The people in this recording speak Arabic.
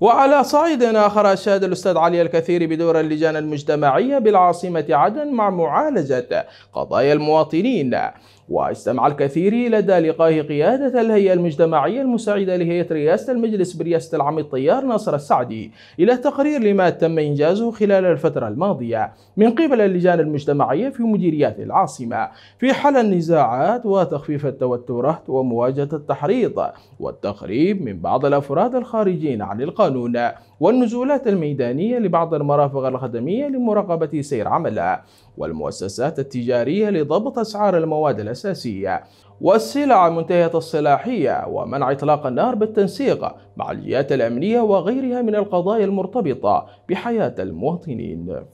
وعلى صعيد آخر أشاد الأستاذ علي الكثير بدور اللجان المجتمعية بالعاصمة عدن مع معالجة قضايا المواطنين واستمع الكثير لدى لقاه قيادة الهيئة المجتمعية المساعدة لهيئة رئاسة المجلس برئاسة العم الطيار ناصر السعدي إلى تقرير لما تم إنجازه خلال الفترة الماضية من قبل اللجان المجتمعية في مديريات العاصمة في حل النزاعات وتخفيف التوترات ومواجهة التحريض والتخريب من بعض الأفراد الخارجين عن القانون القانون والنزولات الميدانية لبعض المرافق الخدمية لمراقبة سير عملها والمؤسسات التجارية لضبط أسعار المواد الأساسية والسلع منتهية الصلاحية ومنع إطلاق النار بالتنسيق مع الجهات الأمنية وغيرها من القضايا المرتبطة بحياة المواطنين.